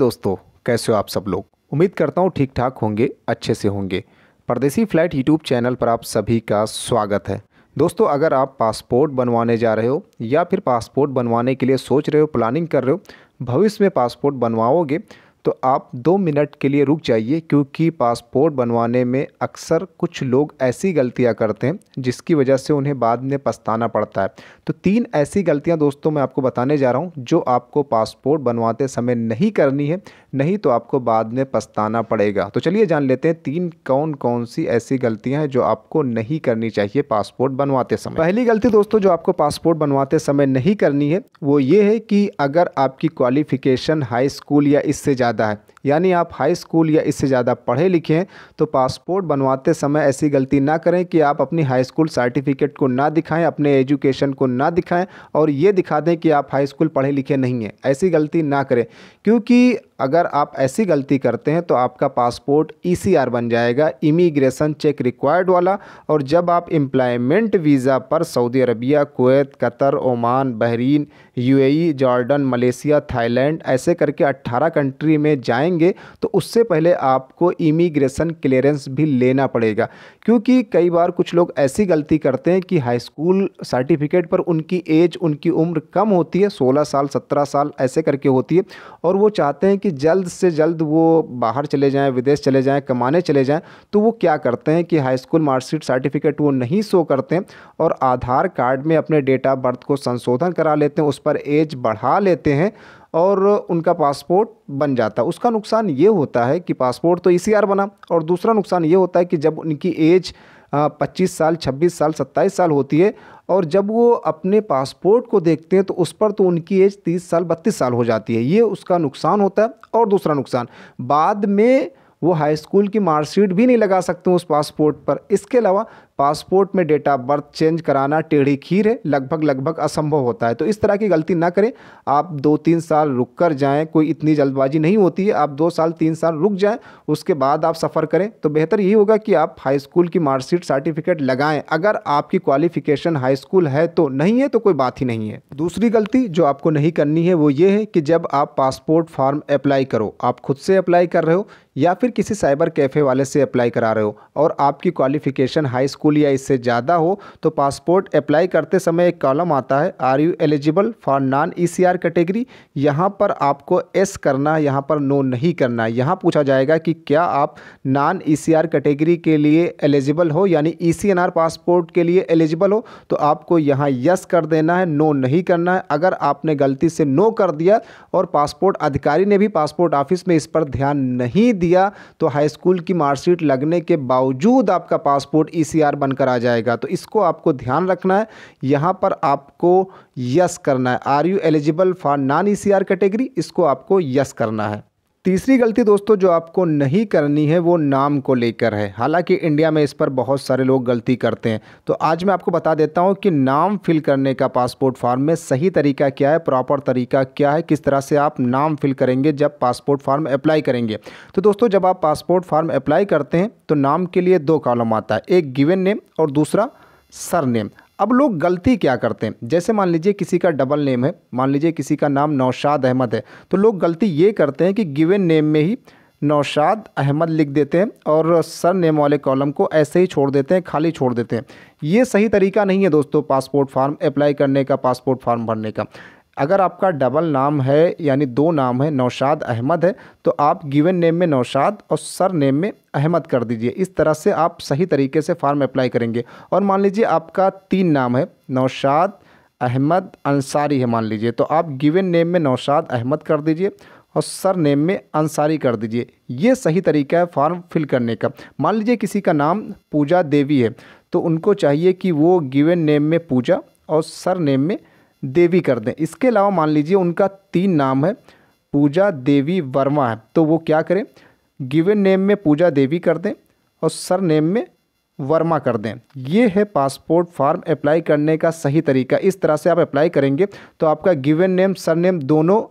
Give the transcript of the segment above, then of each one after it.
दोस्तों कैसे हो आप सब लोग उम्मीद करता हूँ ठीक ठाक होंगे अच्छे से होंगे परदेसी फ्लैट यूट्यूब चैनल पर आप सभी का स्वागत है दोस्तों अगर आप पासपोर्ट बनवाने जा रहे हो या फिर पासपोर्ट बनवाने के लिए सोच रहे हो प्लानिंग कर रहे हो भविष्य में पासपोर्ट बनवाओगे तो आप दो मिनट के लिए रुक जाइए क्योंकि पासपोर्ट बनवाने में अक्सर कुछ लोग ऐसी गलतियां करते हैं जिसकी वजह से उन्हें बाद में पछताना पड़ता है तो तीन ऐसी गलतियां दोस्तों मैं आपको बताने जा रहा हूं जो आपको पासपोर्ट बनवाते समय नहीं करनी है नहीं तो आपको बाद में पछताना पड़ेगा तो चलिए जान लेते हैं तीन कौन कौन सी ऐसी गलतियाँ हैं जो आपको नहीं करनी चाहिए पासपोर्ट बनवाते समय पहली गलती दोस्तों जो आपको पासपोर्ट बनवाते समय नहीं करनी है वो ये है कि अगर आपकी क्वालिफ़िकेशन हाई स्कूल या इससे ज़्यादा है यानी आप हाई स्कूल या इससे ज़्यादा पढ़े लिखे हैं तो पासपोर्ट बनवाते समय ऐसी गलती ना करें कि आप अपनी हाई स्कूल सर्टिफिकेट को ना दिखाएं अपने एजुकेशन को ना दिखाएं और ये दिखा दें कि आप हाई स्कूल पढ़े लिखे नहीं हैं ऐसी गलती ना करें क्योंकि अगर आप ऐसी गलती करते हैं तो आपका पासपोर्ट ईसीआर e बन जाएगा इमीग्रेशन चेक रिक्वायर्ड वाला और जब आप एम्प्लॉयमेंट वीज़ा पर Saudi Arabia Kuwait Qatar Oman Bahrain UAE Jordan Malaysia Thailand ऐसे करके 18 कंट्री में जाएंगे तो उससे पहले आपको इमीग्रेशन क्लियरेंस भी लेना पड़ेगा क्योंकि कई बार कुछ लोग ऐसी गलती करते हैं कि हाई स्कूल सर्टिफिकेट पर उनकी एज उनकी उम्र कम होती है सोलह साल सत्रह साल ऐसे करके होती है और वो चाहते हैं कि कि जल्द से जल्द वो बाहर चले जाएं विदेश चले जाएं कमाने चले जाएं तो वो क्या करते हैं कि हाई स्कूल मार्कशीट सर्टिफिकेट वो नहीं शो करते हैं और आधार कार्ड में अपने डेट ऑफ बर्थ को संशोधन करा लेते हैं उस पर एज बढ़ा लेते हैं और उनका पासपोर्ट बन जाता है उसका नुकसान ये होता है कि पासपोर्ट तो ई e बना और दूसरा नुकसान ये होता है कि जब उनकी एज पच्चीस साल छब्बीस साल सत्ताईस साल होती है और जब वो अपने पासपोर्ट को देखते हैं तो उस पर तो उनकी एज तीस साल बत्तीस साल हो जाती है ये उसका नुकसान होता है और दूसरा नुकसान बाद में वो हाई स्कूल की मार्कशीट भी नहीं लगा सकते उस पासपोर्ट पर इसके अलावा पासपोर्ट में डेट ऑफ बर्थ चेंज कराना टेढ़ी खीर है लगभग लगभग असंभव होता है तो इस तरह की गलती ना करें आप दो तीन साल रुक कर जाएँ कोई इतनी जल्दबाजी नहीं होती है आप दो साल तीन साल रुक जाएँ उसके बाद आप सफ़र करें तो बेहतर यही होगा कि आप हाई स्कूल की मार्कशीट सर्टिफिकेट लगाएँ अगर आपकी क्वालिफिकेशन हाई स्कूल है तो नहीं है तो कोई बात ही नहीं है दूसरी गलती जो आपको नहीं करनी है वो ये है कि जब आप पासपोर्ट फॉर्म अप्लाई करो आप खुद से अप्लाई कर रहे हो या फिर फिर किसी साइबर कैफ़े वाले से अप्लाई करा रहे हो और आपकी क्वालिफ़िकेशन हाई स्कूल या इससे ज़्यादा हो तो पासपोर्ट अप्लाई करते समय एक कॉलम आता है are you eligible for non E C R category यहाँ पर आपको एस करना है यहाँ पर नो नहीं करना है यहाँ पूछा जाएगा कि क्या आप non E C R category के लिए एलिजिबल हो यानी ई सी पासपोर्ट के लिए एलिजिबल हो तो आपको यहाँ यस कर देना है नो नहीं करना है अगर आपने गलती से नो कर दिया और पासपोर्ट अधिकारी ने भी पासपोर्ट ऑफिस में इस पर ध्यान नहीं दिया तो हाई स्कूल की मार्कशीट लगने के बावजूद आपका पासपोर्ट ई e बनकर आ जाएगा तो इसको आपको ध्यान रखना है यहाँ पर आपको यस करना है are you eligible for non E category इसको आपको यस करना है तीसरी गलती दोस्तों जो आपको नहीं करनी है वो नाम को लेकर है हालांकि इंडिया में इस पर बहुत सारे लोग गलती करते हैं तो आज मैं आपको बता देता हूं कि नाम फिल करने का पासपोर्ट फार्म में सही तरीका क्या है प्रॉपर तरीका क्या है किस तरह से आप नाम फिल करेंगे जब पासपोर्ट फार्म अप्लाई करेंगे तो दोस्तों जब आप पासपोर्ट फार्म अप्लाई करते हैं तो नाम के लिए दो कॉलम आता है एक गिवेन नेम और दूसरा सर नेम अब लोग गलती क्या करते हैं जैसे मान लीजिए किसी का डबल नेम है मान लीजिए किसी का नाम नौशाद अहमद है तो लोग गलती ये करते हैं कि गिवन नेम में ही नौशाद अहमद लिख देते हैं और सर नेम वाले कॉलम को ऐसे ही छोड़ देते हैं खाली छोड़ देते हैं ये सही तरीका नहीं है दोस्तों पासपोर्ट फार्म अप्लाई करने का पासपोर्ट फार्म भरने का अगर आपका डबल नाम है यानी दो नाम है नौशाद अहमद है तो आप गिवन नेम में नौशाद और सर नेम में अहमद कर दीजिए इस तरह से आप सही तरीके से फार्म अप्लाई करेंगे और मान लीजिए आपका तीन नाम है नौशाद अहमद अंसारी है मान लीजिए तो आप गिवन नेम में नौशाद अहमद कर दीजिए और सर नेम में अंसारी कर दीजिए ये सही तरीका है फॉर्म फिल करने का मान लीजिए किसी का नाम पूजा देवी है तो उनको चाहिए कि वो गिवन नेम में पूजा और सर नेम में देवी कर दें इसके अलावा मान लीजिए उनका तीन नाम है पूजा देवी वर्मा है तो वो क्या करें गिवन नेम में पूजा देवी कर दें और सर नेम में वर्मा कर दें ये है पासपोर्ट फार्म अप्लाई करने का सही तरीका इस तरह से आप अप्लाई करेंगे तो आपका गिवन नेम सर नेम दोनों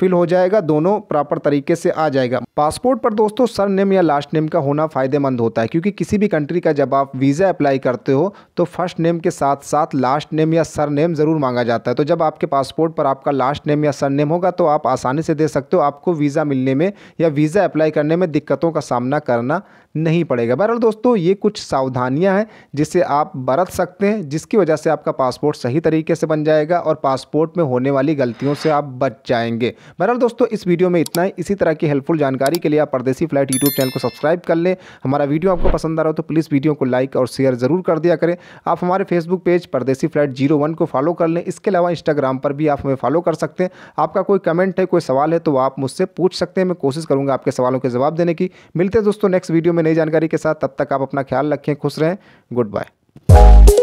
फिल हो जाएगा दोनों प्रॉपर तरीके से आ जाएगा पासपोर्ट पर दोस्तों सर नेम या लास्ट नेम का होना फ़ायदेमंद होता है क्योंकि किसी भी कंट्री का जब आप वीज़ा अप्लाई करते हो तो फर्स्ट नेम के साथ साथ लास्ट नेम या सर नेम ज़रूर मांगा जाता है तो जब आपके पासपोर्ट पर आपका लास्ट नेम या सर नेम होगा तो आप आसानी से दे सकते हो आपको वीज़ा मिलने में या वीज़ा अप्लाई करने में दिक्कतों का सामना करना नहीं पड़ेगा बहरहाल दोस्तों ये कुछ सावधानियाँ हैं जिसे आप बरत सकते हैं जिसकी वजह से आपका पासपोर्ट सही तरीके से बन जाएगा और पासपोर्ट में होने वाली गलतियों से आप बच जाएंगे बहरहाल दोस्तों इस वीडियो में इतना ही इसी तरह की हेल्पफुल जानकारी जानकारी के लिए आप परदेसी फ्लाइट यूट्यूब चैनल को सब्सक्राइब कर लें हमारा वीडियो आपको पसंद आ रहा हो तो प्लीज़ वीडियो को लाइक और शेयर ज़रूर कर दिया करें आप हमारे Facebook page Pardesi flight zero one को फॉलो कर लें इसके अलावा इंस्टाग्राम पर भी आप हमें फॉलो कर सकते हैं आपका कोई कमेंट है कोई सवाल है तो आप मुझसे पूछ सकते हैं मैं कोशिश करूँगा आपके सवालों के जवाब देने की मिलते हैं दोस्तों नेक्स्ट वीडियो में नई जानकारी के साथ तब तक आप अपना ख्याल रखें खुश रहें गुड बाय